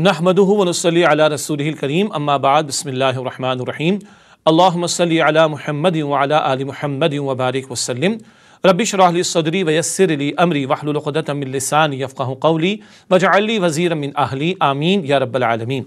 نحمده ونصلي على رسوله الكريم أما بعد بسم الله الرحمن الرحيم اللهم صل على محمد وعلى آل محمد وبارك وسلم رب اشرح لي صدري ويسر لي أمري واحلل عقدة من لساني يفقه قولي واجعل لي وزيرا من أهلي آمين يا رب العالمين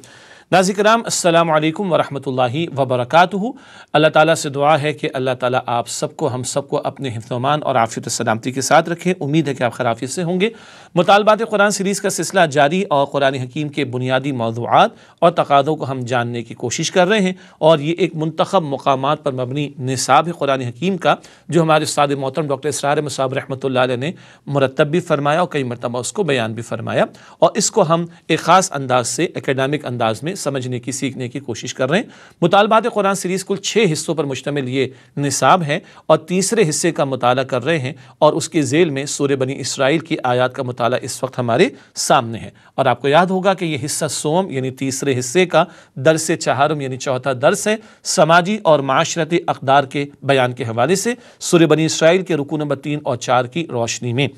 नाज़िक्राम अल्लाम वरहमल वबरक अल्लाह ताली से दुआ है कि अल्लाह ताली आप सबको हम सबको अपने हिफ्तमान और आफियत सलामती के साथ रखें उम्मीद है कि आप खराफियत से होंगे मुतालबात कुरान सीरीज़ का सिलसिला जारी और कुरान हकीम के बुनियादी मौजूद और तकादों को हम जानने की कोशिश कर रहे हैं और ये एक मंतखब मकाम पर मबनी निसाब है कुरान हकीम का जो हमारे उस्ताद मोहतरम डॉक्टर इसरार मसाब रहमत ने मरतब भी फरमाया और कई मरतबा उसको बयान भी फरमाया और इसको हम एक ख़ास अंदाज से एकेडमिक अंदाज में हैं समझने की सीखने की कोशिश कर रहे हैं मुतालबात कुरान सीरीज़ कुल छः हिस्सों पर मुश्तमिल ये निसाब है और तीसरे हिस्से का मताल कर रहे हैं और उसके जेल में सूर्य बनी इसराइल की आयात का मताल इस वक्त हमारे सामने है और आपको याद होगा कि यह हिस्सा सोम यानी तीसरे हिस्से का दरस चहारम यानी चौथा दरस है समाजी और माशरती अकदार के बयान के हवाले से सूर्य बनी इसराइल के रुकू नंबर तीन और चार की रोशनी में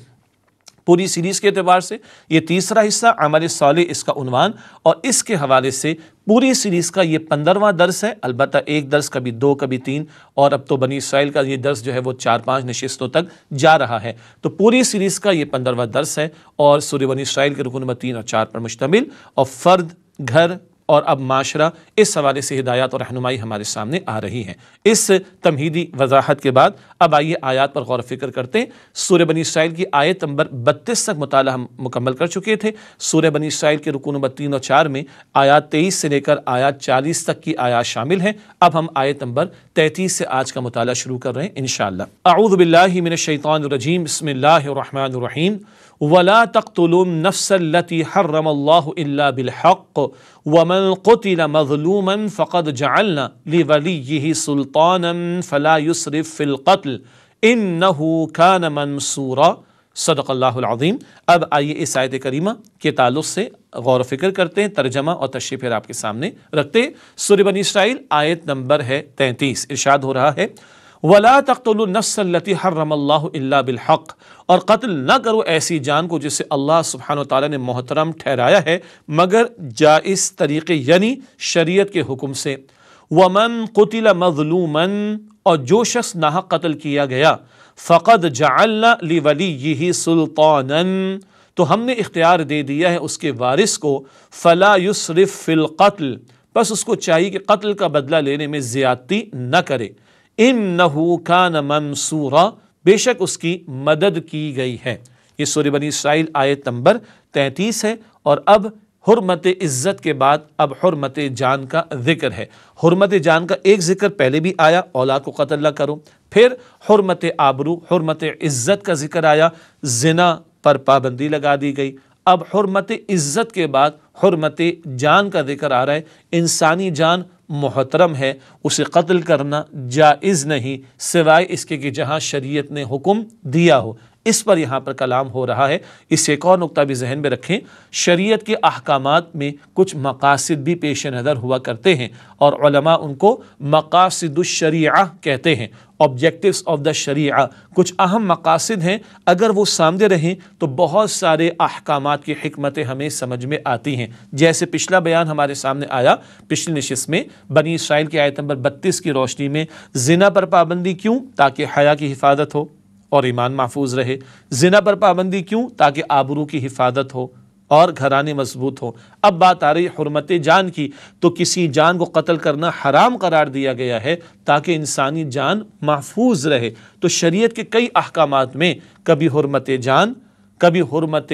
पूरी सीरीज़ के अतबार से ये तीसरा हिस्सा अमल साल इसका उनवान और इसके हवाले से पूरी सीरीज़ का ये पंद्रवा दर्स है अलबत् एक दर्स कभी दो कभी तीन और अब तो बनी इसराइल का ये दर्स जो है वो चार पाँच नशस्तों तक जा रहा है तो पूरी सीरीज़ का ये पंद्रवा दर्स है और सूर्य बनी इसराइल के रुकन नंबर तीन और चार पर मुश्तमिल और फ़र्द घर और अब माशरा इस हवाले से हिदायत और रहनुमाई हमारे सामने आ रही है इस तमहीदी वजाहत के बाद अब आइए आयात पर गौर फिक्र करते हैं सूर्य बनी इसराइल की आयत नंबर बत्तीस तक मुताल हम मुकम्मल कर चुके थे सूर्य बनी इसराइल के रुकू नंबर तीन और चार में आयात तेईस से लेकर आयात चालीस तक की आयात शामिल है अब हम आयत नंबर तैतीस से आज का मुताला शुरू कर रहे हैं इन शाह आऊदबिल्लिमिनशैतरजीम बसमिल्लर वला तख्तुलम नफ्सलती हर्रम बिलहक़ वमन क़ुतिल मजलूमन फ़क़द जलना लिवली यही सुल्तान फ़लायुसरफ़ फ़िलक़त्ल इन नहू खान मनसूरा सदक़ल्लाज़ीम अब आइए इस आयत करीमा के ताल्लुक से गौर फिक्र करते हैं तर्जमा और तशरी फिर आपके सामने रखते सुरबन इसराइल आयत नंबर है तैंतीस इर्शाद हो रहा है वला हर रमल्ला बिलहक़ और कत्ल न करो ऐसी जान को जिसे अल्लाह सुबहान तला ने मोहतरम ठहराया है मगर जाइज़ तरीक़े यानी शरीय के हुक्म से वमन कतिल मजलूमन और जो शख्स नाहक कत्ल किया गया फ़कद जाली वली यही सुल्तान तो हमने इख्तियार दे दिया है उसके वारिस को फ़ला युसरफ़िल कत्ल बस उसको चाहिए कि कत्ल का बदला लेने में ज़्यादती न करे इन नहू का नमसूरा बेशक उसकी मदद की गई है ये सूर्य बनी इसराइल आयत नंबर तैंतीस है और अब हरमत इज़्ज़त के बाद अब हरमत जान का जिक्र है हरमत जान का एक जिक्र पहले भी आया औला को कतल करो फिर हरमत आबरू हरमत इज़्ज़त का जिक्र आया जिना पर पाबंदी लगा दी गई अब हरमत इज़्ज़त के बाद हरमत जान का जिक्र आ रहा है इंसानी जान मोहतरम है उसे कत्ल करना जायज़ नहीं सिवाय इसके कि जहाँ शरीयत ने हुक्म दिया हो इस पर यहाँ पर कलाम हो रहा है इससे एक और नुकता भी जहन में रखें शरीयत के अहकाम में कुछ मकासद भी पेश नज़र हुआ करते हैं और उनको मकासदशरिया कहते हैं ऑब्जेक्टिव्स ऑफ द शरिया कुछ अहम मकासद हैं अगर वो सामने रहें तो बहुत सारे अहकाम की हमतें हमें समझ में आती हैं जैसे पिछला बयान हमारे सामने आया पिछली नशस्त में बनी इसराइल की आयत नंबर बत्तीस की रोशनी में जिना पर पाबंदी क्यों ताकि हया की हिफाजत हो और ईमान महफूज रहे जिना पर पाबंदी क्यों ताकि आबरू की हिफाजत हो और घराने मजबूत हों अब बात आ रही हरमत जान की तो किसी जान को कत्ल करना हराम करार दिया गया है ताकि इंसानी जान महफूज रहे तो शरीयत के कई अहकाम में कभी हरमत जान कभी हरमत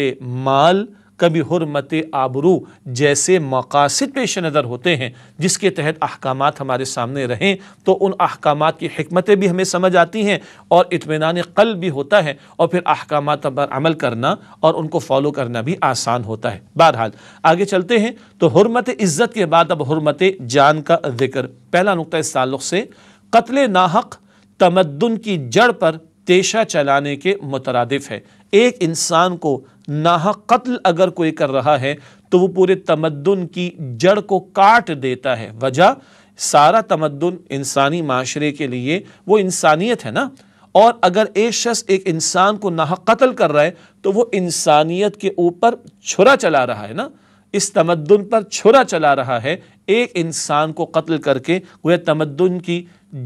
माल कभी हरमत आबरू जैसे मकासद पेश नज़र होते हैं जिसके तहत अहकाम हमारे सामने रहें तो उन अहकाम की हमतें भी हमें समझ आती हैं और इतमान कल भी होता है और फिर अहकाम पर अमल करना और उनको फॉलो करना भी आसान होता है बहरहाल आगे चलते हैं तो हरमत इज़्ज़त के बाद अब हरमत जान का जिक्र पहला नुकता इस ताल्लुक़ से कत्ल नाहक तमद्दन की जड़ पर पेशा चलाने के मुतरदफ़ है एक इंसान को नाहक कत्ल अगर कोई कर रहा है तो वो पूरे तमद्दन की जड़ को काट देता है वजह सारा तमद्दन इंसानी माशरे के लिए वो इंसानियत है ना और अगर एक शख्स एक इंसान को नाहक कत्ल कर रहा है तो वो इंसानियत के ऊपर छुरा चला रहा है ना इस तमद्दन पर छुरा चला रहा है एक इंसान को कत्ल करके वह तमद्दन की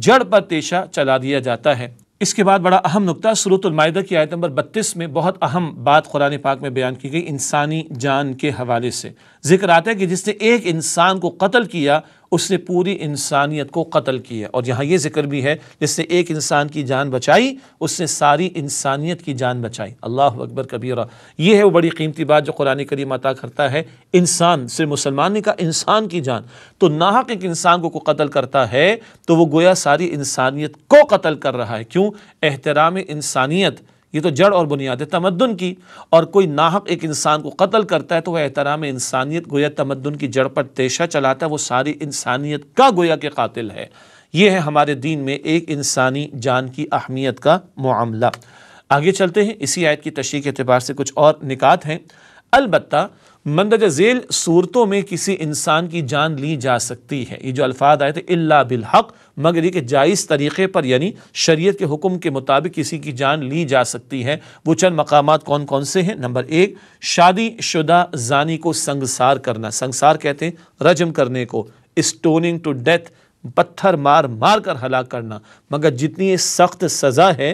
जड़ पर पेशा चला दिया जाता है इसके बाद बड़ा अहम नुकता सूरतमायदा की आयत नंबर बत्तीस में बहुत अहम बात कुरान पाक में बयान की गई इंसानी जान के हवाले से जिक्र आता है कि जिसने एक इंसान को कत्ल किया उसने पूरी इंसानियत को कत्ल किया और यहाँ ये जिक्र भी है जिसने एक इंसान की जान बचाई उसने सारी इंसानियत की जान बचाई अल्लाह अकबर कबीरा ये है वो बड़ी कीमती बात जो कुरान करीम अता करता है इंसान सिर्फ मुसलमान ने कहा इंसान की जान तो नाहक एक इंसान को, को कत्ल करता है तो वो गोया सारी इंसानियत को कत्ल कर रहा है क्यों एहतराम इंसानियत ये तो जड़ और बुनियाद है तमद्दन की और कोई नाहक एक इंसान को कत्ल करता है तो वह एहतराम इंसानियत गोया तमदन की जड़ पर तेशा चलाता है वो सारी इंसानियत का गोया के कातिल है ये है हमारे दीन में एक इंसानी जान की अहमियत का मामला आगे चलते हैं इसी आयत की तशरी के अतबार से कुछ और निकात हैं अलबत् मंदज झेल सूरतों में किसी इंसान की जान ली जा सकती है ये जो अल्फाज आए थे अल्ला बिलहक़ मगर ये कि जायज़ तरीक़े पर यानी शरीयत के हुक्म के मुताबिक किसी की जान ली जा सकती है वो चंद मकाम कौन कौन से हैं नंबर एक शादी शुदा जानी को संगसार करना संगसार कहते हैं रजम करने को स्टोनिंग टू डेथ पत्थर मार मार कर हलाक करना मगर जितनी सख्त सज़ा है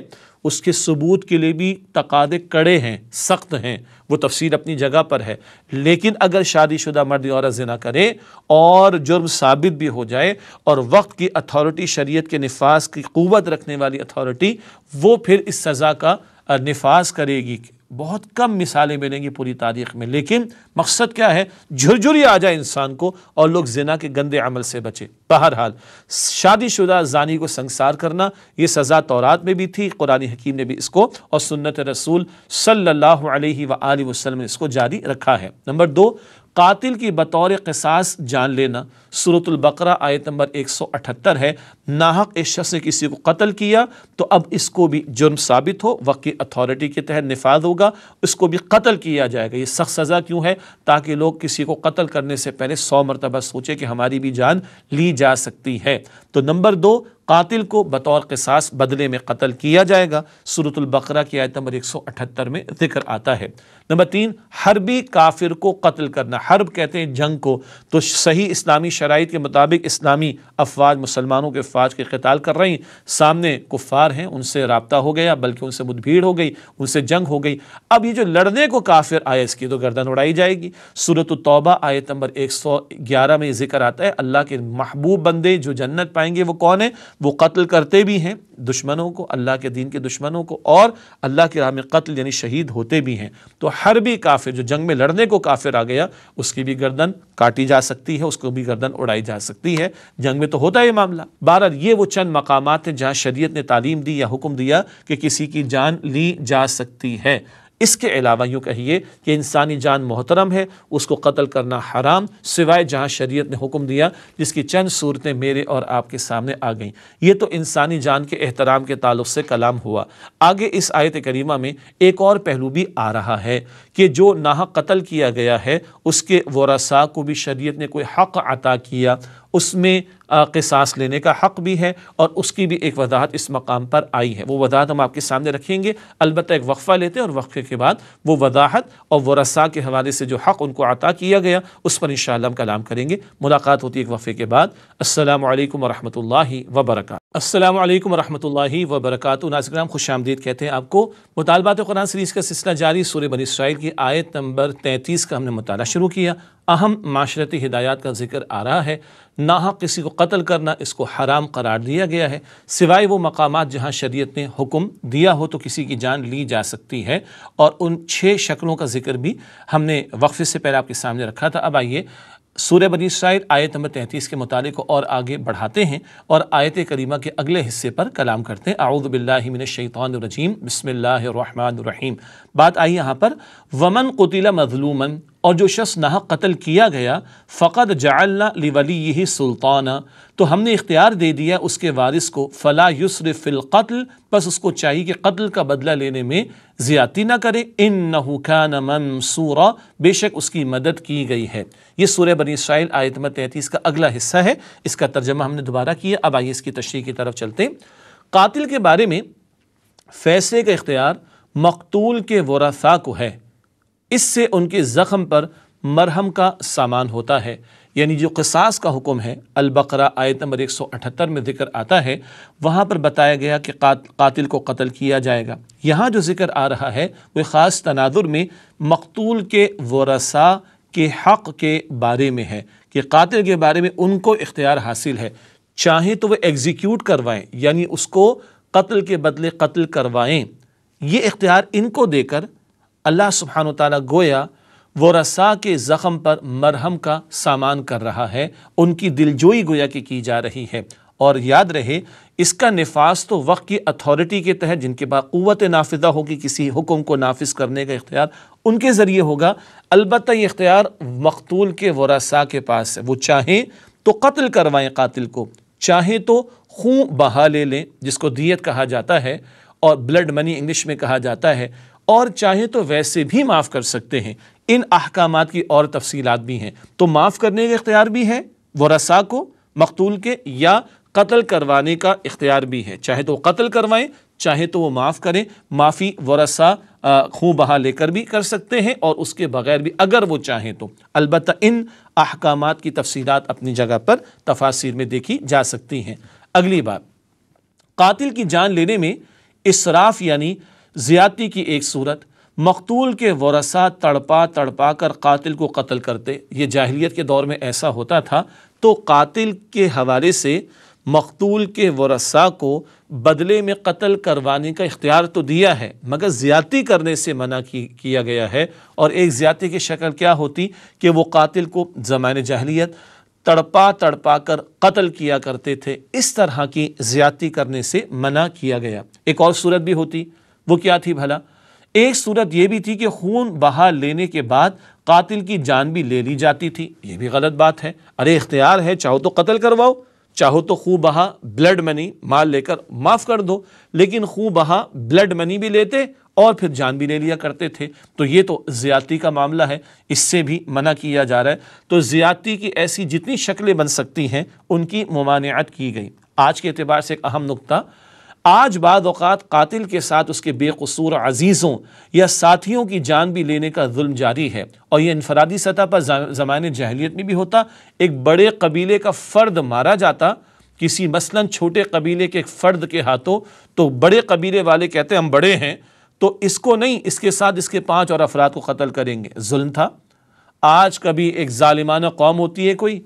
उसके सबूत के लिए भी तकादे कड़े हैं सख्त हैं वो तफसीर अपनी जगह पर है लेकिन अगर शादीशुदा मर्द औरत जना करें और जुर्म साबित भी हो जाए और वक्त की अथॉरिटी शरीयत के नफाज की क़ुत रखने वाली अथॉरिटी वो फिर इस सज़ा का नफाज करेगी बहुत कम मिसालें मिलेंगी पूरी तारीख में लेकिन मकसद क्या है झुरझुरी आ जाए इंसान को और लोग जिना के गंदे अमल से बचे बहरहाल शादीशुदा जानी को संसार करना ये सज़ा तौरात में भी थी कुरानी हकीम ने भी इसको और सुन्नत रसूल सल्लल्लाहु अलैहि वसल्लम ने इसको जारी रखा है नंबर दो कातिल की बतौर कसास जान लेना बकरा आयत नंबर 178 है नाहक इस शख्स ने किसी को कत्ल किया तो अब इसको भी जुर्म साबित हो वक्त अथॉरिटी के तहत नफाज होगा इसको भी कत्ल किया जाएगा ये सख्त सज़ा क्यों है ताकि लोग किसी को कत्ल करने से पहले सौ मरतबा सोचें कि हमारी भी जान ली जा सकती है तो नंबर दो कातिल को बतौर के सास बदले में कत्ल किया जाएगा सूरतुल्बकरा की आयत नंबर 178 में जिक्र आता है नंबर तीन हरबी काफिर को कत्ल करना हरब कहते हैं जंग को तो सही इस्लामी शराइ के मुताबिक इस्लामी अफवाज मुसलमानों के अफवाज के कताल कर रही सामने कुफ़ार हैं उनसे रबता हो गया बल्कि उनसे मुठभीड़ हो गई उनसे जंग हो गई अब ये जो लड़ने को काफिर आए इसकी तो गर्दन उड़ाई जाएगी सूरत तोबा आयत नंबर ग्यारह में जिक्र आता है अल्लाह के महबूब बंदे जो जन्नत पाएंगे वो कौन है वो कत्ल करते भी हैं दुश्मनों को अल्लाह के दीन के दुश्मनों को और अल्लाह के राम कत्ल यानी शहीद होते भी हैं तो हर भी काफिर जो जंग में लड़ने को काफिर आ गया उसकी भी गर्दन काटी जा सकती है उसको भी गर्दन उड़ाई जा सकती है जंग में तो होता है ये मामला बहरहाल ये वो चंद मकाम हैं जहाँ शरीय ने तालीम दी या हुक्म दिया कि किसी की जान ली जा सकती है इसके अलावा यूँ कहिए कि इंसानी जान मोहतरम है उसको कत्ल करना हराम सिवाय जहाँ शरीय ने हुक्म दिया जिसकी चंद सूरतें मेरे और आपके सामने आ गईं ये तो इंसानी जान के एहतराम के ताल्लुक से कलाम हुआ आगे इस आयत करीमा में एक और पहलू भी आ रहा है कि जो नाह कत्ल किया गया है उसके वसा को भी शरीय ने कोई हक अता किया उसमें किसास लेने का हक़ भी है और उसकी भी एक वजाहत इस मकाम पर आई है वो वजाहत हम आपके सामने रखेंगे अलबत्त एक वक्फ़ा लेते हैं और वक्फ़े के बाद वो वजाहत और वसा के हवाले से जो हक़ उनको अता किया गया उस पर इन हम कलाम करेंगे मुलाकात होती है एक वक्फ़े के बाद असल वरहमत वबरक असलम वरहमत वबरक नाजराम खुश आमदीद कहते हैं आपको मुतालबात कुरान सीरीज़ का सिलसिला जारी सूर्य बन इसराइल की आयत नंबर तैंतीस का हमने मुताला शुरू किया अहम माशरती हिदायत का जिक्र आ रहा है नाहा किसी को कत्ल करना इसको हराम करार दिया गया है सिवाय वो मकाम जहाँ शरीयत ने हुक्म दिया हो तो किसी की जान ली जा सकती है और उन छः शक्लों का जिक्र भी हमने वक्फे से पहले आपके सामने रखा था अब आइए सूर्य बनी शायर आयत नंबर तैंतीस के मुतालिक और आगे बढ़ाते हैं और आयत करीमा के अगले हिस्से पर कलाम करते हैं आउदबिल्लिमिनशैतरजीम बसमिल्लर रहीम बात आई यहाँ पर वमन कुतिला मजलूमन और जो शख्स नाह कत्ल किया गया फ़कत जा वली यही सुल्ताना तो हमने इख्तियार दे दिया उसके वारिस को फ़ला युसर फ़िल कत्ल बस उसको चाहिए कि कत्ल का बदला लेने में ज़्यादी ना करे इन नहुकान मनसूरा बेशक उसकी मदद की गई है ये सूर्य बनी इसराइल आयतम तैतीस का अगला हिस्सा है इसका तर्जमा हमने दोबारा किया अब आइए इसकी तशरी की तरफ चलते कातिल के बारे में फ़ैसले का इख्तियार मकतूल के वरासा को है इससे उनके ज़ख़म पर मरहम का सामान होता है यानी जो कसास का हुक्म है अलबकरा आयत नंबर 178 में जिक्र आता है वहाँ पर बताया गया कि कातिल को कत्ल किया जाएगा यहाँ जो जिक्र आ रहा है वह ख़ास तनाजुर में मकतूल के वसा के हक़ के बारे में है कि कातिल के बारे में उनको इख्तियार हासिल है चाहे तो वह एग्जीक्यूट करवाएँ यानी उसको कत्ल के बदले कत्ल करवाएँ ये इख्तियार इनको देकर अल्लाह सुबहान तला गोया वसा के ज़ख़म पर मरहम का सामान कर रहा है उनकी दिलजोई गोया की की जा रही है और याद रहे इसका नफाज तो वक्त की अथॉरिटी के तहत जिनके पास क़वत नाफिजा होगी किसी हुक्म को नाफिज करने का इख्तियार उनके ज़रिए होगा अलबत् ये इख्तियार मकतूल के वसा के पास है वो चाहें तो कत्ल करवाएँ कतिल को चाहें तो खूँ बहा ले लें जिसको दियत कहा जाता है और ब्लड मनी इंग्लिश में कहा जाता है और चाहे तो वैसे भी माफ़ कर सकते हैं इन अहकाम की और तफसीलत भी हैं तो माफ़ करने का इख्तियार भी है रसा को मकतूल के या कत्ल करवाने का इख्तियार भी है चाहे तो कत्ल करवाएं चाहे तो वो माफ़ करें माफ़ी वरसा खूब बहा लेकर भी कर सकते हैं और उसके बगैर भी अगर वो चाहें तो अलबत् इन अहकाम की तफसीत अपनी जगह पर तफासिर में देखी जा सकती हैं अगली बात कातिल की जान लेने में इसराफ यानी ज़्यादती की एक सूरत मकतूल के वरसा तड़पा तड़पा कर कातिल को कत्ल करते ये जाहिलियत के दौर में ऐसा होता था तो कातिल के हवाले से मकतूल के वरसा को बदले में कत्ल करवाने का इख्तियार तो दिया है मगर ज़्यादती करने से मना की, किया गया है और एक ज़्यादती की शक्ल क्या होती कि वो कातिल को ज़मान जाहलीत तड़पा तड़पा कर कत्ल किया करते थे इस तरह की ज़्यादती करने से मना किया गया एक और सूरत भी होती वो क्या थी भला एक सूरत यह भी थी कि खून बहा लेने के बाद कातिल की जान भी ले ली जाती थी यह भी गलत बात है अरे इख्तियार है चाहो तो कत्ल करवाओ चाहो तो खूब बहा ब्लड मनी माल लेकर माफ़ कर दो लेकिन खूब बहा ब्लड मनी भी लेते और फिर जान भी ले लिया करते थे तो ये तो ज़्यादती का मामला है इससे भी मना किया जा रहा है तो ज़्यादती की ऐसी जितनी शक्लें बन सकती हैं उनकी ममानियात की गई आज के अतबार से एक अहम नुकता आज बाद अवत कातिल के साथ उसके बेकसूर अजीज़ों या साथियों की जान भी लेने का जुल्म जारी है और यह इनफरादी सतह पर ज़माने जहलीत में भी होता एक बड़े कबीले का फ़र्द मारा जाता किसी मसलन छोटे कबीले के फ़र्द के हाथों तो बड़े कबीले वाले कहते हम बड़े हैं तो इसको नहीं इसके साथ इसके पाँच और अफराद को कत्ल करेंगे जुल्म था आज कभी एक ालिमाना कौम होती है कोई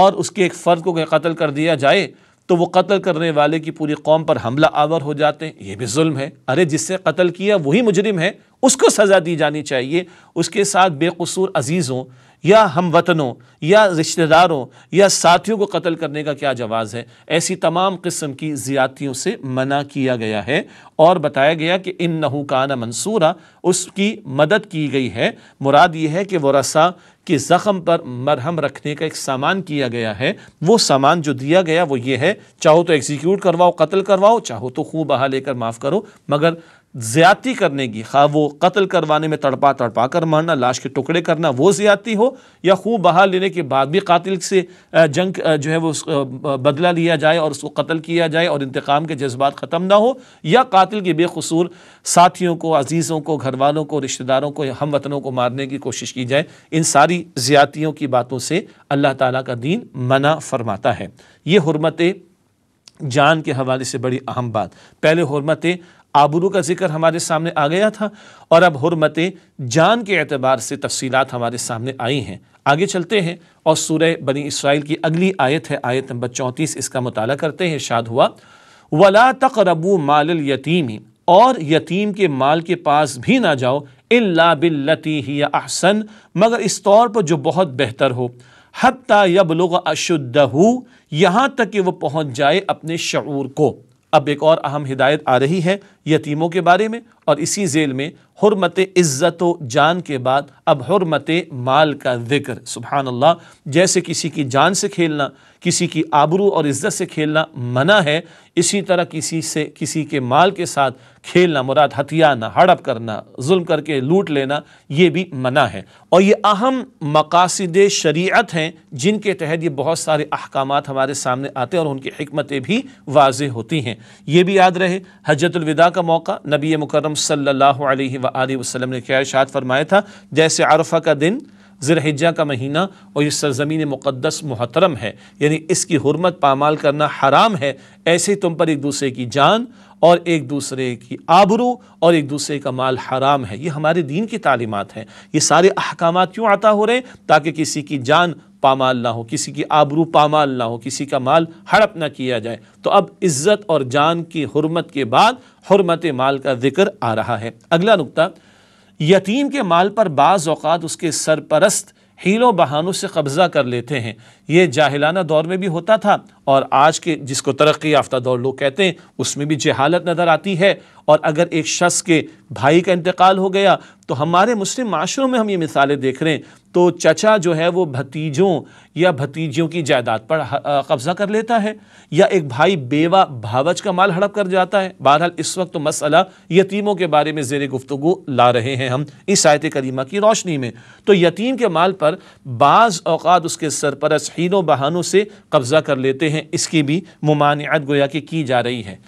और उसके एक फ़र्द को कत्ल कर दिया जाए तो वो कत्ल करने वाले की पूरी कौम पर हमला आवर हो जाते हैं ये भी जुल्म है अरे जिससे कत्ल किया वही मुजरिम है उसको सज़ा दी जानी चाहिए उसके साथ बेकसूर अजीज़ों या हम वतनों या रिश्तेदारों या साथियों को कत्ल करने का क्या जवाज़ है ऐसी तमाम किस्म की ज़्यादतियों से मना किया गया है और बताया गया कि इन नहूकाना मंसूरा उसकी मदद की गई है मुराद ये है कि वसा के ज़ख़म पर मरहम रखने का एक सामान किया गया है वो सामान जो दिया गया वो ये है चाहो तो एग्जीक्यूट करवाओ कत्ल करवाओ चाहो तो खूब बहा लेकर माफ़ करो मगर ज्यादती करने की खा हाँ, वो कत्ल करवाने में तड़पा तड़पा कर मारना लाश के टुकड़े करना वो ज्यादती हो या खूब बहा लेने के बाद भी कतिल से जंग जो है वो बदला लिया जाए और उसको कत्ल किया जाए और इंतकाम के जज्बात ख़त्म ना हो या कतिल के बेकसूर साथियों को अजीज़ों को घर वालों को रिश्तेदारों को हम वतनों को मारने की कोशिश की जाए इन सारी ज्यादतियों की बातों से अल्लाह ताली का दीन मना फरमाता है ये हरमतें जान के हवाले से बड़ी अहम बात पहले हरमतें आबरू का जिक्र हमारे सामने आ गया था और अब हरमत जान के अतबार से तफसीत हमारे सामने आई हैं आगे चलते हैं और सूर्य बनी इसराइल की अगली आयत है आयत नंबर चौंतीस इसका मताल करते हैं शाद हुआ वला रबू माल यतीमी और यतीम के माल के पास भी ना जाओ इल्ला बिल्लती ही अहसन मगर इस तौर पर जो बहुत बेहतर हो यब लोग अशुद्ध यहाँ तक कि वह पहुँच जाए अपने शूर को अब एक और अहम हिदायत आ रही है यतीमों के बारे में और इसी जेल में हरमत इज़्ज़त जान के बाद अब हरमत माल का जिक्र सुबहान अल्लाह जैसे किसी की जान से खेलना किसी की आबरू और इज़्ज़त से खेलना मना है इसी तरह किसी से किसी के माल के साथ खेलना मुराद हथियाना हड़प करना जुल्म करके लूट लेना ये भी मना है और ये अहम मकासद शरीयत हैं जिनके तहत ये बहुत सारे अहकाम हमारे सामने आते हैं और उनकी हमतें भी वाज होती हैं ये भी याद रहे हजरतलविदा का मौका नबी मुकरम सल्ला वसम ने क्या इशात फरमाया था जैसे आरफा का दिन ज़िलहिजा का महीना और ये सरजमीन मुक़दस मुहतरम है यानी इसकी हरमत पामाल करना हराम है ऐसे तुम पर एक दूसरे की जान और एक दूसरे की आबरू और एक दूसरे का माल हराम है ये हमारे दीन की तालीमत हैं ये सारे अहकाम क्यों आता हो रहे हैं ताकि किसी की जान पामाल ना हो किसी की आबरू पामाल ना हो किसी का माल हड़प ना किया जाए तो अब इज़्ज़त और जान की हरमत के बाद हरमत माल का जिक्र आ रहा है अगला नुकता यतीम के माल पर बाज़ उसके सरपरस्त हीलों बहानों से कब्ज़ा कर लेते हैं ये जाहिलाना दौर में भी होता था और आज के जिसको तरक्की याफ्ता दौर लोग कहते हैं उसमें भी जहालत नज़र आती है और अगर एक शख्स के भाई का इंतकाल हो गया तो हमारे मुस्लिम माशरों में हम ये मिसालें देख रहे हैं तो चचा जो है वो भतीजों या भतीजियों की जायदाद पर कब्जा कर लेता है या एक भाई बेवा भावच का माल हड़प कर जाता है बहरहाल इस वक्त तो मसला यतीमों के बारे में जेर गुफ्तु ला रहे हैं हम इस आयत करीमा की रोशनी में तो यतीम के माल पर बाज़ अवत उसके सरपरस हीनों बहानों से कब्ज़ा कर लेते हैं इसकी भी ममानियत गोया कि की जा रही है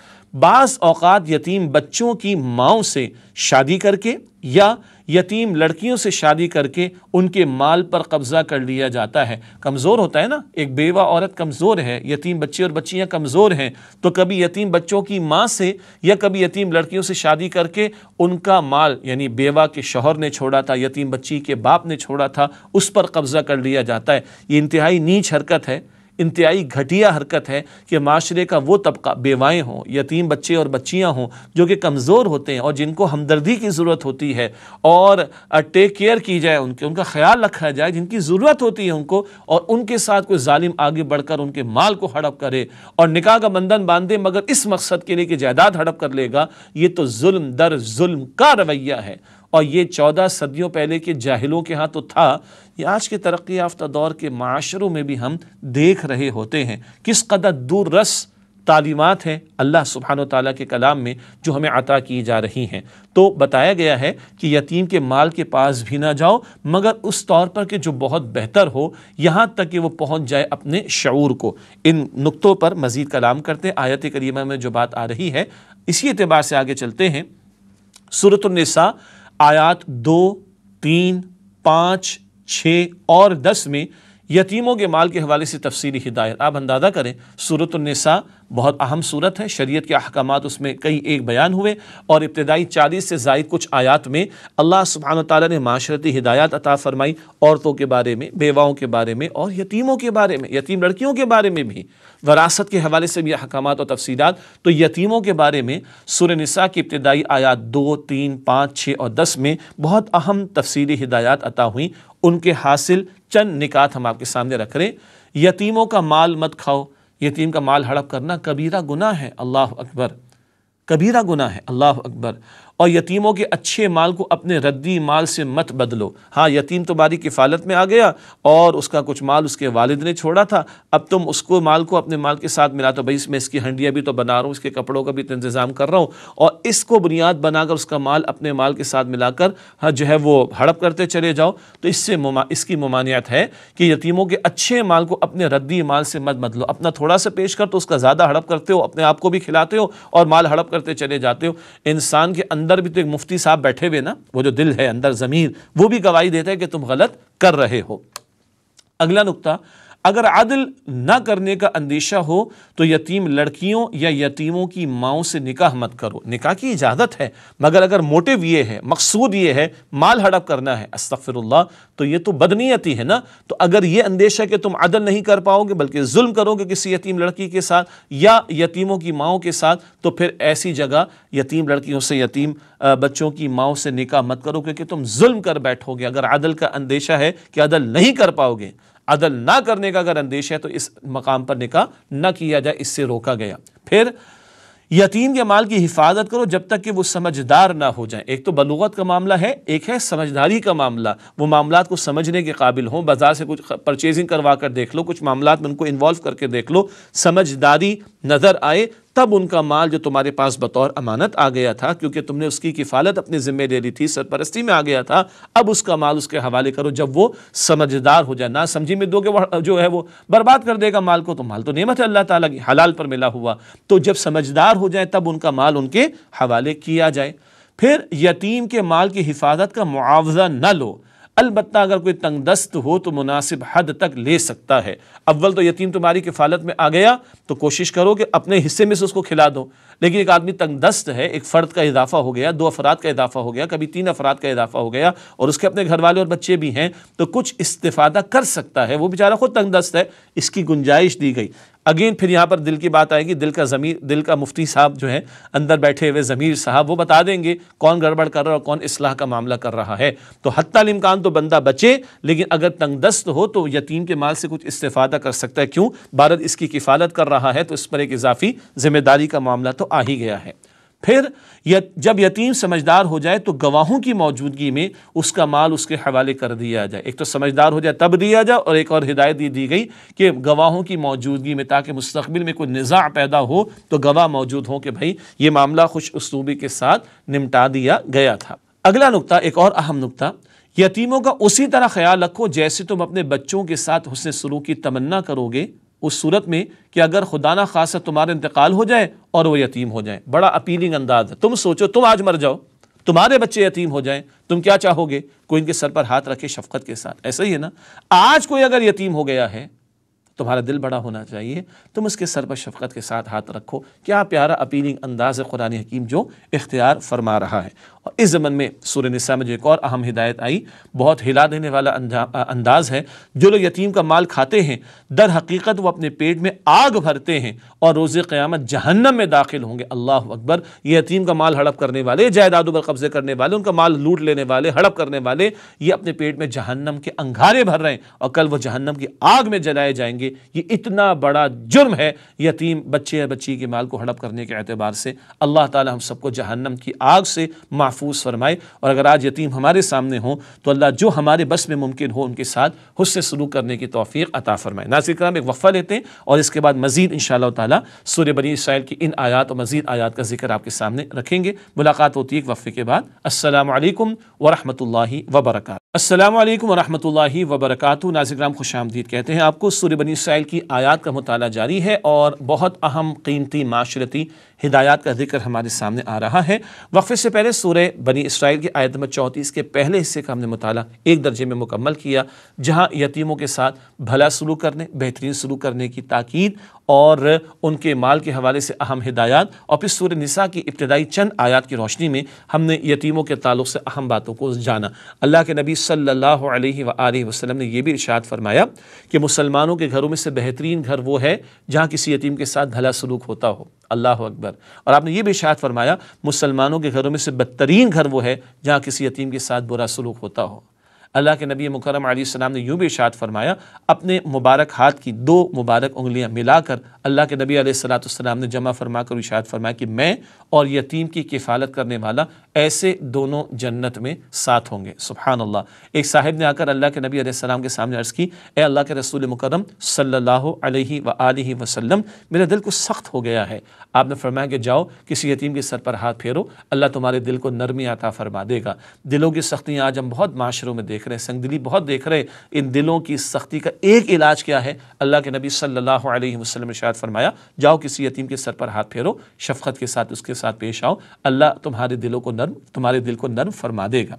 बाज़ अवत यतीम बच्चों की माओ से शादी करके या यतीम लड़कियों से शादी करके उनके माल पर कब्ज़ा कर लिया जाता है कमज़ोर होता है ना एक बेवा औरत कमज़ोर है यतीम बच्चे और बच्चियाँ कमज़ोर हैं तो कभी यतीम बच्चों की माँ से या कभी यतीम लड़कियों से शादी करके उनका माल यानी बेवा के शोहर ने छोड़ा था यतीम बच्ची के बाप ने छोड़ा था उस पर कब्ज़ा कर लिया जाता है ये इंतहाई नीच हरकत है इंतहाई घटिया हरकत है कि माशरे का वो तबका बेवाएँ हों यतीम बच्चे और बच्चियाँ हों जो कि कमज़ोर होते हैं और जिनको हमदर्दी की ज़रूरत होती है और टेक केयर की जाए उनके उनका ख्याल रखा जाए जिनकी ज़रूरत होती है उनको और उनके साथ कोई ालिम आगे बढ़कर उनके माल को हड़प करे और निका का बंधन बांधे मगर इस मकसद के लिए कि जायदाद हड़प कर लेगा ये तो जुल्म दर जुल्म का रवैया है और ये चौदह सदियों पहले के जाहिलों के यहाँ तो था ये आज के तरक्की याफ्ता दौर के माशरों में भी हम देख रहे होते हैं किस कदर दूर रस तालीमत हैं अल्लाह सुबहान तला के कलाम में जो हमें अता की जा रही हैं तो बताया गया है कि यतीम के माल के पास भी ना जाओ मगर उस तौर पर कि जो बहुत बेहतर हो यहाँ तक कि वो पहुँच जाए अपने शूर को इन नुकतों पर मज़ीद कलाम करते हैं आयत करीमा में जो बात आ रही है इसी एतबार से आगे चलते हैं सूरतनसा आयात दो तीन पाँच छ और दस में यतीमों के माल के हवाले से तफसीली हिदायत आप अंदाज़ा करें सूरत नसा बहुत अहम सूरत है शरीयत के अहकाम उसमें कई एक बयान हुए और इब्तदाई चालीस से जायद कुछ आयात में अल्लाह सुबहान ताली ने माशरती हिदायत अता फ़रमाई औरतों के बारे में बेवाओं के बारे में और यतीमों के बारे में यतीम लड़कियों के बारे में भी वरासत के हवाले से भी अहकाम और तफसीत तो यतीमों के बारे में सुर नसा की इब्तदाई आयात दो तीन पाँच छः और दस में बहुत अहम तफसली हिदायत अता हुई उनके हासिल चंद निकात हम आपके सामने रख रहे यतीमों का माल मत खाओ यतीम का माल हड़प करना कबीरा गुना है अल्लाह अकबर कबीरा गुना है अल्लाह अकबर और यतीमों के अच्छे माल को अपने रद्दी माल से मत बदलो हाँ यतीम तो बारी किफ़ालत में आ गया और उसका कुछ माल उसके वालिद ने छोड़ा था अब तुम उसको माल को अपने माल के साथ मिला तो भाई इसमें इसकी हंडियाँ भी तो बना रहा हूँ इसके कपड़ों का भी तो इंतज़ाम कर रहा हूँ और इसको बुनियाद बनाकर उसका माल अपने माल के साथ मिलाकर हाँ जो है वो हड़प करते चले जाओ तो इससे इसकी ममानियत है कि यतीमों के अच्छे माल को अपने रद्दी माल से मत बदलो अपना थोड़ा सा पेश कर तो उसका ज़्यादा हड़प करते हो अपने आप को भी खिलाते हो और माल हड़प करते चले जाते हो इंसान के अंदर अंदर भी तो एक मुफ्ती साहब बैठे हुए ना वो जो दिल है अंदर ज़मीर वो भी गवाही देते हैं कि तुम गलत कर रहे हो अगला नुकता अगर अदल न करने का अंदेशा हो तो यतीम लड़कियों या यतीमों की माओ से निकाह मत करो निकाह की इजाज़त है मगर अगर मोटिव ये है मकसूद ये है माल हड़प करना है अस्तफ़िरुल्लाह तो ये तो बदनीयती है ना तो अगर ये अंदेशा कि तुम अदल नहीं कर पाओगे बल्कि जुल्म करोगे किसी यतीम लड़की के साथ या यतीमों की माओ के साथ तो फिर ऐसी जगह यतीम लड़कियों से यतीम बच्चों की माओ से निकाह मत करो क्योंकि तुम जुल्म कर बैठोगे अगर अदल का अंदेशा है कि अदल नहीं कर पाओगे अदल ना करने का अगर अंदेश है तो इस मकाम पर निकाह न किया जाए इससे रोका गया फिर यतीम के माल की हिफाजत करो जब तक कि वो समझदार ना हो जाए एक तो बलूगत का मामला है एक है समझदारी का मामला वो मामला को समझने के काबिल हों बाजार से कुछ परचेजिंग करवा कर देख लो कुछ मामला में उनको इन्वॉल्व करके देख लो समझदारी नज़र आए तब उनका माल जो तुम्हारे पास बतौर अमानत आ गया था क्योंकि तुमने उसकी किफ़ालत अपनी ज़िम्मे ले ली थी सरपरस्ती में आ गया था अब उसका माल उसके हवाले करो जब वो समझदार हो जाए ना समझी में दोगे जो है वो बर्बाद कर देगा माल को तो माल तो नियमत है अल्लाह ताला की हलाल पर मिला हुआ तो जब समझदार हो जाए तब उनका माल उनके हवाले किया जाए फिर यतीम के माल की हिफाजत का मुआवजा न लो अलबत् अगर कोई तंगदस्त हो तो मुनासिब हद तक ले सकता है अव्वल तो यतीम तुम्हारी किफालत में आ गया तो कोशिश करो कि अपने हिस्से में से उसको खिला दो लेकिन एक आदमी तंगदस्त है एक फ़र्द का इजाफा हो गया दो अफराद का इजाफा हो गया कभी तीन अफराद का इजाफा हो गया और उसके अपने घर वाले और बच्चे भी हैं तो कुछ इस्तीफ़ादा कर सकता है वो बेचारा खुद तंगदस्त है इसकी गुंजाइश दी गई अगेन फिर यहाँ पर दिल की बात आएगी दिल का ज़मीर दिल का मुफ्ती साहब जो है अंदर बैठे हुए ज़मीर साहब वो बता देंगे कौन गड़बड़ कर रहा है और कौन इसलाह का मामला कर रहा है तो हत्यामकान तो बंदा बचे लेकिन अगर तंगदस्त हो तो यतीम के माल से कुछ इस्तेफादा कर सकता है क्यों भारत इसकी किफ़ालत कर रहा है तो इस पर एक इजाफी जिम्मेदारी का मामला तो आ ही गया है फिर यत, जब यतीम समझदार हो जाए तो गवाहों की मौजूदगी में उसका माल उसके हवाले कर दिया जाए एक तो समझदार हो जाए तब दिया जाए और एक और हिदायत दी दी गई कि गवाहों की मौजूदगी में ताकि मुस्तबिल में कोई निज़ा पैदा हो तो गवाह मौजूद हों कि भाई ये मामला खुश उसूबी के साथ निपटा दिया गया था अगला नुकता एक और अहम नुकता यतीमों का उसी तरह ख्याल रखो जैसे तुम अपने बच्चों के साथ हुसन सलूक की तमन्ना करोगे उस सूरत में कि अगर खुदा ना खासा तुम्हारा इंतकाल हो जाए और वह यतीम हो जाए बड़ा अपीलिंग अंदाज है तुम सोचो तुम आज मर जाओ तुम्हारे बच्चे यतीम हो जाएं तुम क्या चाहोगे कोई इनके सर पर हाथ रखे शफकत के साथ ऐसा ही है ना आज कोई अगर यतीम हो गया है तो तुम्हारा दिल बड़ा होना चाहिए तुम उसके सर पर शफकत के साथ हाथ रखो क्या प्यारा अपीलिंग अंदाज है कुरान हकीम जो इख्तियार फरमा रहा है और इस ज़मन में सूर निसा में जो एक और अहम हिदायत आई बहुत हिला देने वाला अंदाज है जो लोग यतीम का माल खाते हैं दर हकीकत वो अपने पेट में आग भरते हैं और रोज़ क़्यामत जहन्नम में दाखिल होंगे अल्लाह अकबर ये यतीम का माल हड़प करने वाले जायदादों पर कब्ज़े करने वाले उनका माल लूट लेने वाले हड़प करने वाले ये अपने पेट में जहन्नम के अंगारे भर रहे हैं और कल वह जहन्नम की आग में जलाए जाएंगे ये इतना बड़ा जुर्म है यतीम बच्चे या बच्ची के माल को हड़प करने के अतबार से अल्लाह ताली हम सबको जहन्नम की आग से मा महफूज फरमाए और अगर आज यतीम हमारे सामने हों तो अल्लाह जो हमारे बस में मुमकिन हो उनके साथ हसन सलूक करने की तोफ़ी अता फरमाए नासिर कराम एक वक्फ़ा लेते हैं और इसके बाद मजीद इन शाह सूर्य बनी इसराइल की इन आयात और मजीद आयात का जिक्र आपके सामने रखेंगे मुलाकात होती है एक वक्फ़े के बाद असलकम वरहमल वबरक असलम वरहमल वबरक नाजिक्राम खुश आमदीद कहते हैं आपको सूर्य बनी इसराइल की आयात का मताल जारी है और बहुत अहम कीमती माशरती हिदायत का जिक्र हमारे सामने आ रहा है वक्फे से पहले सूर्य सूर्य बनी इसराइल के आयत नंबर चौंतीस के पहले हिस्से का हमने मताल एक दर्जे में मुकम्मल किया जहाँ यतीमों के साथ भला सलूक करने बेहतरीन सलूक करने की ताकीद और उनके माल के हवाले से अहम हिदायत और फिर सूर्य निसा की इब्तदाई चंद आयात की रोशनी में हमने यतीमों के ताल्लुक से अहम बातों को जाना अल्लाह के नबी सल्लल्लाहु अलैहि वसल्लम ने यह भी इरशाद फरमाया कि मुसलमानों के घरों में से बेहतरीन घर वो है जहाँ किसी यतीम के साथ भला सलूक होता हो अल्लाह अकबर और आपने ये भी शायद फरमाया मुसलमानों के घरों में से बदतरीन घर वो है जहाँ किसी यतीम के साथ बुरा सलूक होता हो अल्लाह के नबी मुकरम सलाम ने यूँ भी इशात फरमाया अपने मुबारक हाथ की दो मुबारक उंगलियाँ मिलाकर अल्लाह के नबी सलाम ने जमा फरमा कर इशात फरमाया कि मैं और यतीम की किफ़ालत करने वाला ऐसे दोनों जन्नत में साथ होंगे सुबहान अल्लाह एक साहिब ने आकर अल्लाह के नबी सलाम के सामने अर्ज़ की ए अल्लाह के रसूल मुकरम सल्लल्लाहु अलैहि व आलिहि वसल्लम मेरे दिल को सख्त हो गया है आपने फरमाया कि जाओ किसी यतीम के सर पर हाथ फेरो अल्लाह तुम्हारे दिल को नरमी आता फरमा देगा दिलों की सख्तियाँ आज हम बहुत माशरों में देख रहे हैं संगदिली बहुत देख रहे हैं इन दिलों की सख्ती का एक इलाज क्या है अल्लाह के नबी सल्लल्लाहु अलैहि वसल्लम ने शायद फरमाया जाओ किसी यतीम के सर पर हाथ फेरो शफकत के साथ उसके साथ पेश आओ अल्लाह तुम्हारे दिलों को नर्म तुम्हारे दिल को नर्म फरमा देगा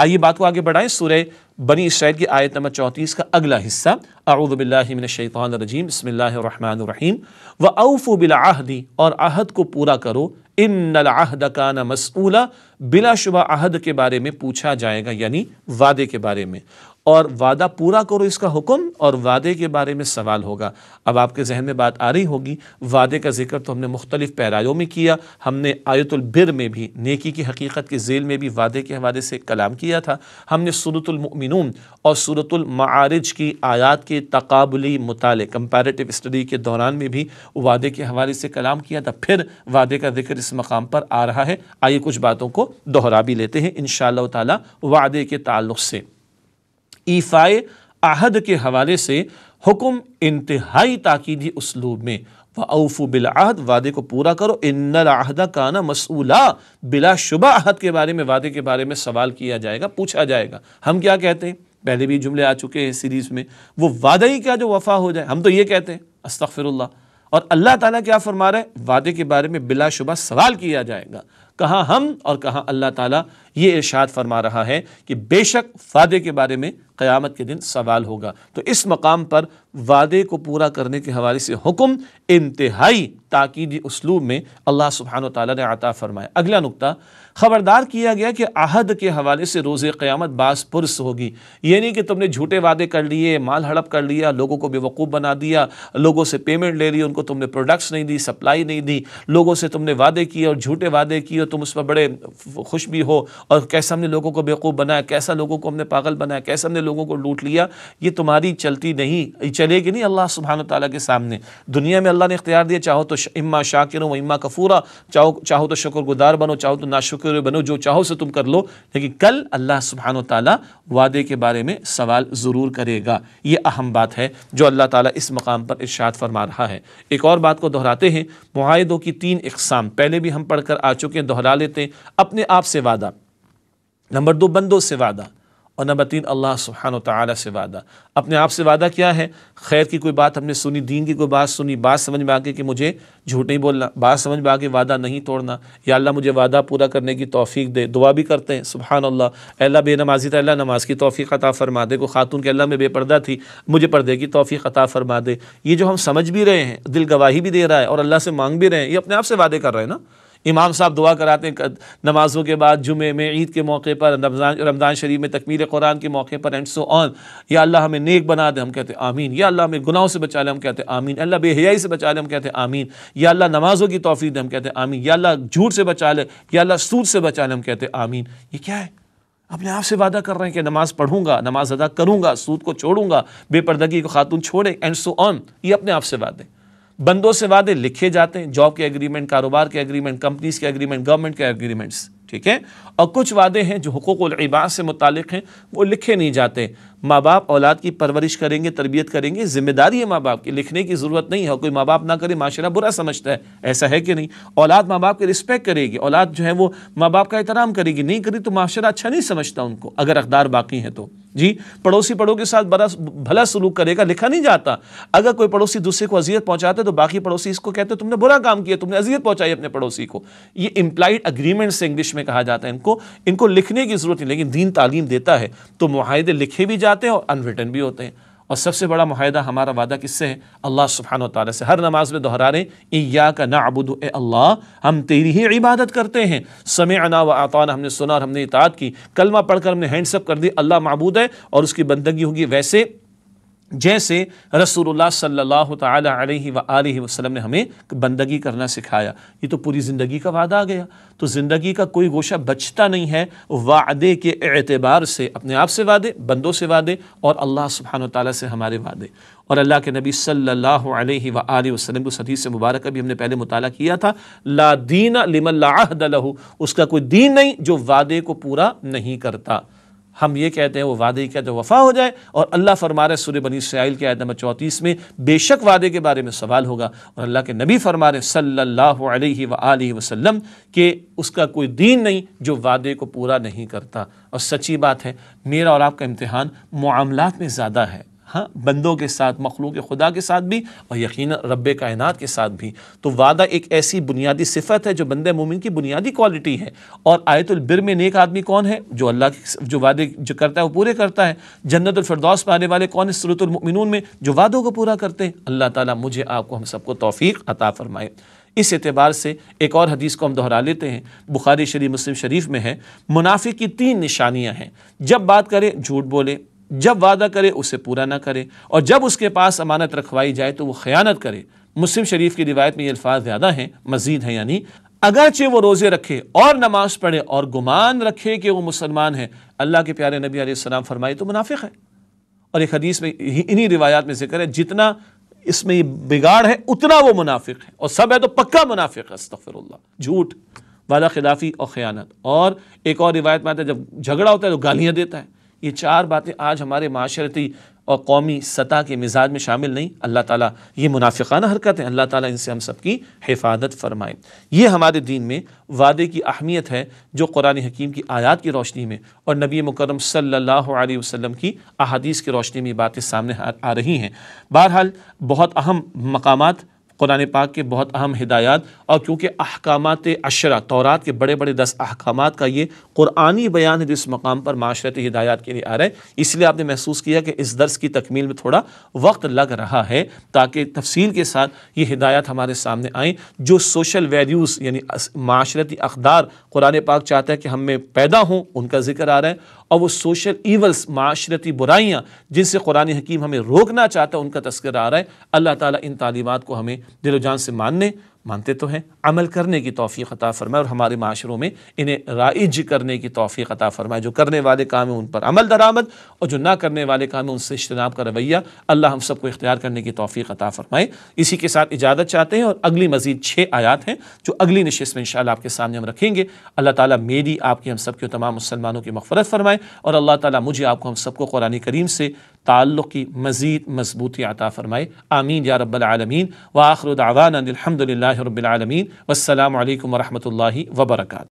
आइए बात को आगे बढ़ाएं सूर्य बनी इसराइल की आयत नंबर चौंतीस का अगला हिस्सा अरुदबिल्लिमिनशैतरजीम बसमीम व औफ़ु बिलाहदी और अहद को पूरा करो इन आहद का न मसूला बिलाशुबा अहद के बारे में पूछा जाएगा यानी वादे के बारे में और वादा पूरा करो इसका हुक्म और वादे के बारे में सवाल होगा अब आपके जहन में बात आ रही होगी वादे का जिक्र तो हमने मुख्तलिफ पैरायों में किया हमने आयतुलबिर में भी नेकी की हकीकत के जेल में भी वादे के हवाले से कलाम किया था हमने सूरतमिनून और सूरतमारज की आयात के तकबली मुताले कंपेरेटिव स्टडी के दौरान में भी वादे के हवाले से कलाम किया था फिर वादे का जिक्र इस मकाम पर आ रहा है आइए कुछ बातों को दोहरा भी लेते हैं इन ताला वादे के ताल्लुक से ईफाए आहद के हवाले से हुक्म इंतहाई ताकीदी उसलूब में व औफू बिलाहद वादे को पूरा करो इन्नलाहदा काना मसूला बिला शुबा अहद के बारे में वादे के बारे में सवाल किया जाएगा पूछा जाएगा हम क्या कहते हैं पहले भी जुमले आ चुके हैं सीरीज़ में वो वादा ही क्या जो वफा हो जाए हम तो ये कहते हैं अस्तफ़िरल्ला और अल्लाह ताला क्या फरमा रहे हैं वादे के बारे में बिला शुबा सवाल किया जाएगा कहाँ हम और कहा अल्लाह ताला ये इरशाद फरमा रहा है कि बेशक वादे के बारे में क़यामत के दिन सवाल होगा तो इस मकाम पर वादे को पूरा करने के हवाले से हुक्म इंतहाई ताकीदी उसलूब में अल्लाह सुबहान तता ने फरमाया अगला नुकता खबरदार किया गया कि आहद के हवाले से रोज़ क़्यामत बास पुरस होगी ये नहीं कि तुमने झूठे वादे कर लिए माल हड़प कर लिया लोगों को बेवकूफ़ बना दिया लोगों से पेमेंट ले ली उनको तुमने प्रोडक्ट्स नहीं दी सप्लाई नहीं दी लोगों से तुमने वादे किए और झूठे वादे किए और तुम उस पर बड़े खुश भी हो और कैसे हमने लोगों को बेवकूफ़ बनाया कैसा लोगों को हमने पागल बनाया कैसे हमने लोगों को लूट लिया ये तुम्हारी चलती नहीं चलेगी नहीं अल्लाह सुबहान तला के सामने दुनिया में अल्लाह ने इख्तियार दिया चाहो तो इम्मा शाकिर व इम्मा कफूरा चाहो चाहो तो शक्रगुजार बनो चाहो तो नाशुक्र शुक्र बनो जो चाहो से तुम कर लो लेकिन कल अल्लाह सुबहान तला वादे के बारे में सवाल ज़रूर करेगा ये अहम बात है जो अल्लाह ताली इस मकाम पर इर्शाद फरमा रहा है एक और बात को दोहराते हैं माहदों की तीन इकसाम पहले भी हम पढ़ कर आ चुके हैं दोहरा लेते हैं अपने आप से वादा नंबर दो बंदों से वादा और नंबर तीन अल्लाह सुबहान तला से वादा अपने आप से वादा क्या है खैर की कोई बात हमने सुनी दीन की कोई बात सुनी बात समझ में आके कि मुझे झूठ नहीं बोलना बात समझ में आके वादा नहीं तोड़ना या अल्लाह मुझे वादा पूरा करने की तोफ़ी दे दुआ भी करते हैं सुबहान अल्लाह अल्लाह बेनमाजी तो अल्लाह नमाज की तोफ़ी अता फ़रमा दे को ख़ातून के अल्लाह में बेपर्दा थी मुझे पर्दे की तोफ़ी अता फ़रमा दे ये जो हम समझ भी रहे हैं दिल गवाही भी दे रहा है और अल्लाह से मांग भी रहे हैं ये अपने आप से वादे कर रहे हैं ना इमाम साहब दुआ कराते हैं नमाज़ों के बाद जुमे में ईद के मौके पर रमज़ान रमज़ान शरीफ में तकमीर कुरान के मौके पर एंड सो ऑन या अल्लाह हमें नेक बना दे हम कहते हैं आमीन या अल्लाह हमें गुनाहों से बचा ले हम कहते हैं आमीन अल्लाह बेहयाई से बचा ले हम कहते हैं आमीन या अल्लाह नमाज़ों की तोफ़ी दे हम कहते हैं आमीन या अल्लाह झूठ से बचा ले या अल्लाह सूद से बचा ले हम कहते हैं आमीन ये क्या है अपने आप से वादा कर रहे हैं कि नमाज़ पढ़ूंगा नमाज़ अदा करूंगा सूद को छोड़ूंगा बेपर्दगी को खातून छोड़े एंड सो ऑन ये अपने आप से वादे बंदों से वादे लिखे जाते हैं जॉब के एग्रीमेंट कारोबार के एग्रीमेंट कंपनीज के एग्रीमेंट गवर्नमेंट के एग्रीमेंट्स ठीक है और कुछ वादे हैं जो हकूक़ इबाद से मुतल हैं वो लिखे नहीं जाते माँ बाप औलाद की परवरिश करेंगे तरबियत करेंगे जिम्मेदारी है माँ बाप की लिखने की ज़रूरत नहीं है कोई माँ बाप ना करे माशरा बुरा समझता है ऐसा है कि नहीं औलाद माँ बाप की रिस्पेक्ट करेगी औलाद जो है वो माँ बाप का एहतराम करेगी नहीं करी तो माशरा अच्छा नहीं समझता उनको अगर अकदार बाकी हैं तो जी पड़ोसी पड़ो के साथ बड़ा भला सलूक करेगा लिखा नहीं जाता अगर कोई पड़ोसी दूसरे को अजियत पहुंचाते तो बाकी पड़ोसी इसको कहते तुमने बुरा काम किया तुमने अजियत पहुंचाई अपने पड़ोसी को ये इंप्लाइड अग्रीमेंट से इंग्लिश में कहा जाता है इनको इनको लिखने की ज़रूरत नहीं लेकिन दीन तालीम देता है तो माहदे लिखे भी जाते आते हैं और अनरिटन भी होते हैं और सबसे बड़ा माहदा हमारा वादा किससे है अल्लाह सुबहान तला से हर नमाज में दोहरा रहे ईया का ना अबुद ए अल्लाह हम तेरी ही इबादत करते हैं समय अना व आतान हमने सुना और हमने इतात की कलमा पढ़कर हमने हैंडसअप कर दी अल्लाह मबूद है और उसकी बंदगी होगी वैसे जैसे रसूलुल्लाह सल्लल्लाहु अलैहि अलैहि वसल्लम ने हमें बंदगी करना सिखाया ये तो पूरी ज़िंदगी का वादा आ गया तो ज़िंदगी का कोई गोशा बचता नहीं है वादे के एतबार से अपने आप से वादे बंदों से वादे और अल्लाह सुबहान ताली से हमारे वादे और अल्लाह के नबी सल्लल्लाहु अलैहि वसल्लम को सदी से मुबारक भी हमने पहले मुताला किया था ला दीन लिमल उसका कोई दीन नहीं जो वादे को पूरा नहीं करता हम ये कहते हैं वो वादे कहते हैं वफा हो जाए और अल्लाह फरमा रहे सूर्य बनी सयाल के आयत नंबर चौंतीस में बेशक वादे के बारे में सवाल होगा और अल्लाह के नबी फरमा रहे सल्लल्लाहु अलैहि व वसल्लम उसका कोई दीन नहीं जो वादे को पूरा नहीं करता और सच्ची बात है मेरा और आपका इम्तहान मामलात में ज़्यादा है हाँ बंदों के साथ मखलूक खुदा के साथ भी और यकीन रब कायन के साथ भी तो वादा एक ऐसी बुनियादी सिफत है जो बंद मोमिन की बुनियादी क्वालिटी है और आयतुलबिर में नेक आदमी कौन है जो अल्लाह के जो वादे जो करता है वो पूरे करता है जन्नतफरदौस में आने वाले कौन है में जो वादों को पूरा करते हैं अल्लाह ताली मुझे आपको हम सबको तोफ़ी अता फ़रमाए इस एतबार से एक और हदीस को हम दोहरा लेते हैं बुखारी शरीफ मुस्लिम शरीफ में है मुनाफे की तीन निशानियाँ हैं जब बात करें झूठ बोले जब वादा करे उसे पूरा ना करे और जब उसके पास अमानत रखवाई जाए तो वो ख़यानत करे मुस्लिम शरीफ की रिवायत में ये अल्फाज ज़्यादा हैं मजीद हैं यानी अगरचे वो रोज़े रखे और नमाज पढ़े और गुमान रखे कि वो मुसलमान है अल्लाह के प्यारे नबी आसमाम फरमाए तो मुनाफिक है और एक हदीस में इन्हीं रिवायात में जिक्र है जितना इसमें बिगाड़ है उतना वो मुनाफिक है और सब है तो पक्का मुनाफिक है अस्तफ़िर झूठ वादा खिलाफी और ख़यानत और एक और रिवायत में आता है जब झगड़ा होता है तो गालियाँ देता है ये चार बातें आज हमारे माशरती और कौमी सतह के मिजाज में शामिल नहीं अल्लाह ताला ये मुनाफिकाना हरकत है अल्लाह ताला इनसे हम सब की हिफाजत फरमाए ये हमारे दीन में वादे की अहमियत है जो कुरान हकीम की आयात की रोशनी में और नबी मुकरम सल्लल्लाहु अलैहि वसल्लम की अहादीस की रोशनी में बातें सामने आ रही हैं बहरहाल बहुत अहम मकामात कुरान पाक के बहुत अहम हिदायत और क्योंकि अहकाम अशरा तौरात के बड़े बड़े दस अहकाम का ये कुरानी बयान है जिस मकाम पर माशरती हिदायत के लिए आ रहा है इसलिए आपने महसूस किया कि इस दर्स की तकमील में थोड़ा वक्त लग रहा है ताकि तफसील के साथ ये हिदायत हमारे सामने आए जो सोशल वैल्यूज़ यानी माशरती अखदार कुरान पाक चाहता है कि हम में पैदा हों उनका जिक्र आ रहा है और वो सोशल ईवल्स माशरती बुराइयाँ जिनसे कुरानी हकीम हमें रोकना चाहता है उनका तस्कर आ रहा है अल्लाह ताली इन तालीमत को हमें دل و جان से मानने मानते तो हैं अमल करने की तोफ़ी अता फ़रमाए और हमारे माशरों में इन्हें राइज करने की तोफ़ी अता फ़रमाए जो करने वाले काम हैं उन पर अमल दरामद और जो ना करने वाले काम हैं उनसे इजतनाब का रवैया अल्लाह हम सबको इख्तियार करने की तोफ़ी अता फ़रमाए इसी के साथ इजाज़त चाहते हैं और अगली मज़ीद छः आयात हैं जो अगली नशस्त में इन आपके सामने हम रखेंगे अल्लाह ताली मेरी आपकी हम सबके तमाम मुसलमानों की मफ़रत फ़रमाए और अल्लाह ताली मुझे आपको हम सबको कुरान करीम से ताल्लुक़ की मज़ीद मजबूती अता फ़रमाए आमीन या रब्बल आलमीन व आखरुदावान अलहमदिल्ला रबालमीन वालकम वरहमल वबरकू